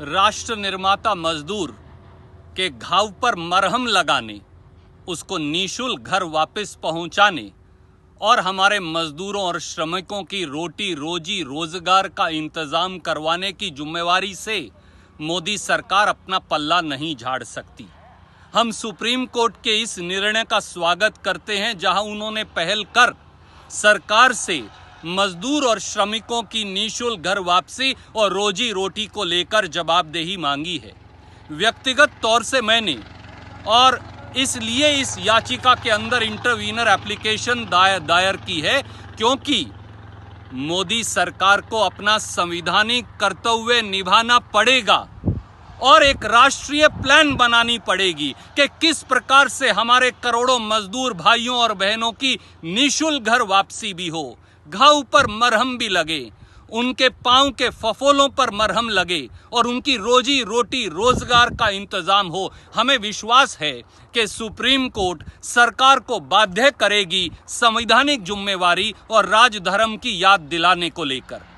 राष्ट्र निर्माता मजदूर के घाव पर मरहम लगाने उसको निशुल्क घर वापस पहुंचाने और हमारे मजदूरों और श्रमिकों की रोटी रोजी रोजगार का इंतज़ाम करवाने की जिम्मेवारी से मोदी सरकार अपना पल्ला नहीं झाड़ सकती हम सुप्रीम कोर्ट के इस निर्णय का स्वागत करते हैं जहां उन्होंने पहल कर सरकार से मजदूर और श्रमिकों की निःशुल्क घर वापसी और रोजी रोटी को लेकर जवाबदेही मांगी है व्यक्तिगत तौर से मैंने और इसलिए इस याचिका के अंदर इंटरवीनर एप्लीकेशन दायर दायर की है क्योंकि मोदी सरकार को अपना संविधानिक कर्तव्य निभाना पड़ेगा और एक राष्ट्रीय प्लान बनानी पड़ेगी कि किस प्रकार से हमारे करोड़ों मजदूर भाइयों और बहनों की निशुल्क घर वापसी भी हो घाव पर मरहम भी लगे उनके पांव के फफोलों पर मरहम लगे और उनकी रोजी रोटी रोजगार का इंतजाम हो हमें विश्वास है कि सुप्रीम कोर्ट सरकार को बाध्य करेगी संवैधानिक जुम्मेवारी और राजधर्म की याद दिलाने को लेकर